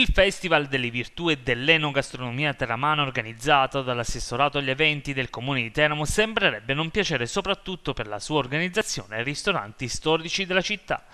Il Festival delle Virtù e dell'Enogastronomia Teramana organizzato dall'assessorato agli eventi del comune di Teramo sembrerebbe non piacere soprattutto per la sua organizzazione ai ristoranti storici della città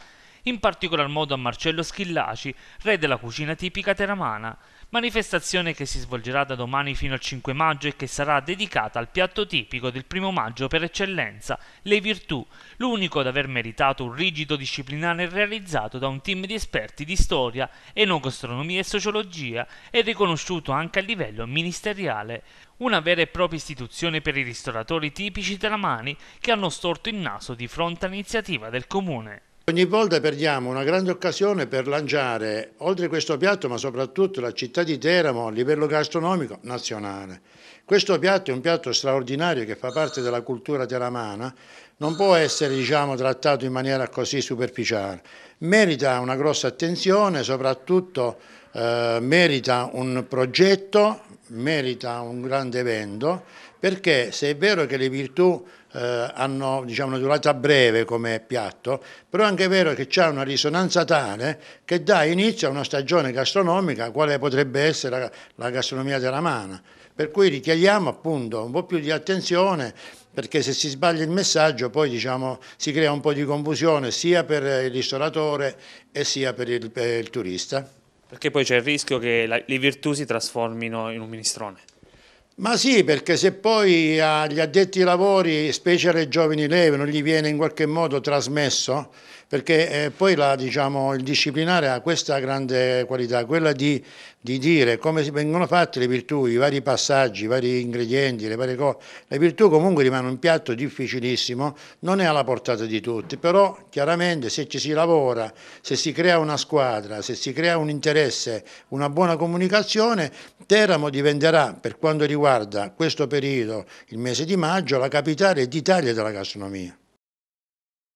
in particolar modo a Marcello Schillaci, re della cucina tipica teramana, manifestazione che si svolgerà da domani fino al 5 maggio e che sarà dedicata al piatto tipico del primo maggio per eccellenza, le virtù, l'unico ad aver meritato un rigido disciplinare realizzato da un team di esperti di storia, enogastronomia e sociologia e riconosciuto anche a livello ministeriale, una vera e propria istituzione per i ristoratori tipici teramani che hanno storto il naso di fronte all'iniziativa del comune. Ogni volta perdiamo una grande occasione per lanciare, oltre questo piatto, ma soprattutto la città di Teramo a livello gastronomico nazionale. Questo piatto è un piatto straordinario che fa parte della cultura teramana, non può essere diciamo, trattato in maniera così superficiale. Merita una grossa attenzione, soprattutto eh, merita un progetto merita un grande evento perché se è vero che le virtù eh, hanno diciamo, una durata breve come piatto, però è anche vero che c'è una risonanza tale che dà inizio a una stagione gastronomica quale potrebbe essere la, la gastronomia teramana. Per cui richiediamo appunto un po' più di attenzione perché se si sbaglia il messaggio poi diciamo, si crea un po' di confusione sia per il ristoratore e sia per il, per il turista. Perché poi c'è il rischio che la, le virtù si trasformino in un minestrone. Ma sì, perché se poi agli addetti ai lavori, specie alle giovani leve, non gli viene in qualche modo trasmesso perché eh, poi la, diciamo, il disciplinare ha questa grande qualità, quella di, di dire come vengono fatte le virtù, i vari passaggi, i vari ingredienti, le varie cose. Le virtù comunque rimane un piatto difficilissimo, non è alla portata di tutti, però chiaramente se ci si lavora, se si crea una squadra, se si crea un interesse, una buona comunicazione, Teramo diventerà per quanto riguarda questo periodo, il mese di maggio, la capitale d'Italia della gastronomia.